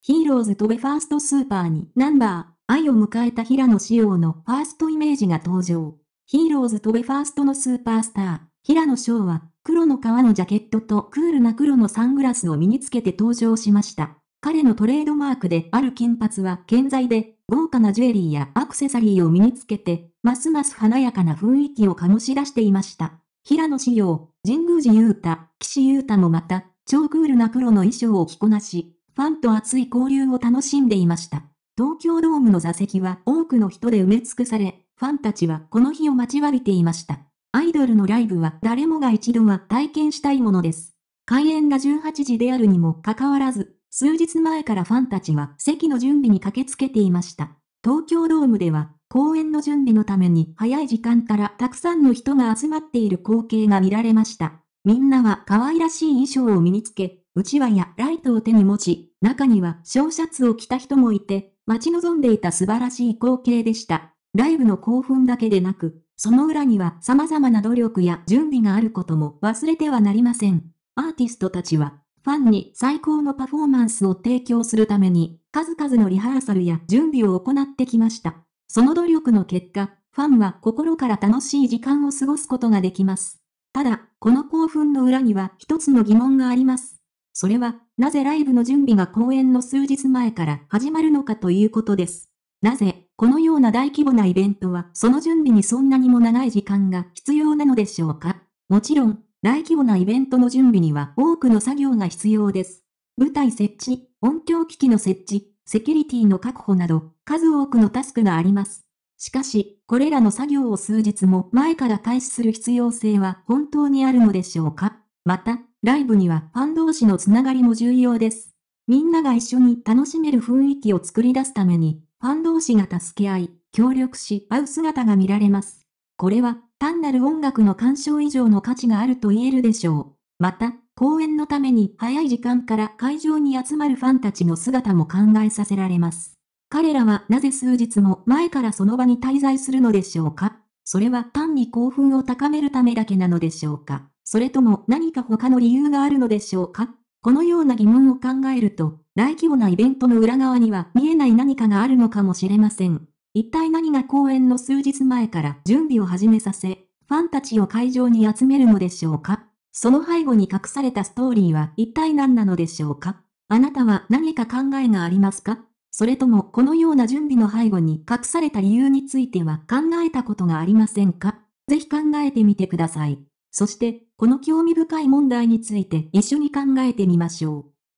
ヒーローズ飛べファーストスーパーにナンバー、愛を迎えた平野紫耀のファーストイメージが登場。ヒーローズ飛べファーストのスーパースター、平野翔は、黒の革のジャケットとクールな黒のサングラスを身につけて登場しました。彼のトレードマークである金髪は健在で、豪華なジュエリーやアクセサリーを身につけて、ますます華やかな雰囲気を醸し出していました。平野紫耀、神宮寺勇太、岸優太もまた、超クールな黒の衣装を着こなし、ファンと熱い交流を楽しんでいました。東京ドームの座席は多くの人で埋め尽くされ、ファンたちはこの日を待ちわびていました。アイドルのライブは誰もが一度は体験したいものです。開演が18時であるにもかかわらず、数日前からファンたちは席の準備に駆けつけていました。東京ドームでは、公演の準備のために早い時間からたくさんの人が集まっている光景が見られました。みんなは可愛らしい衣装を身につけ、うちわやライトを手に持ち、中には小シャツを着た人もいて、待ち望んでいた素晴らしい光景でした。ライブの興奮だけでなく、その裏には様々な努力や準備があることも忘れてはなりません。アーティストたちは、ファンに最高のパフォーマンスを提供するために、数々のリハーサルや準備を行ってきました。その努力の結果、ファンは心から楽しい時間を過ごすことができます。ただ、この興奮の裏には一つの疑問があります。それは、なぜライブの準備が公演の数日前から始まるのかということです。なぜ、このような大規模なイベントは、その準備にそんなにも長い時間が必要なのでしょうかもちろん、大規模なイベントの準備には多くの作業が必要です。舞台設置、音響機器の設置、セキュリティの確保など、数多くのタスクがあります。しかし、これらの作業を数日も前から開始する必要性は本当にあるのでしょうかまた、ライブにはファン同士のつながりも重要です。みんなが一緒に楽しめる雰囲気を作り出すために、ファン同士が助け合い、協力し合う姿が見られます。これは、単なる音楽の鑑賞以上の価値があると言えるでしょう。また、公演のために早い時間から会場に集まるファンたちの姿も考えさせられます。彼らはなぜ数日も前からその場に滞在するのでしょうかそれは単に興奮を高めるためだけなのでしょうかそれとも何か他の理由があるのでしょうかこのような疑問を考えると、大規模なイベントの裏側には見えない何かがあるのかもしれません。一体何が公演の数日前から準備を始めさせ、ファンたちを会場に集めるのでしょうかその背後に隠されたストーリーは一体何なのでしょうかあなたは何か考えがありますかそれともこのような準備の背後に隠された理由については考えたことがありませんかぜひ考えてみてください。そしてこの興味深い問題について一緒に考えてみましょう。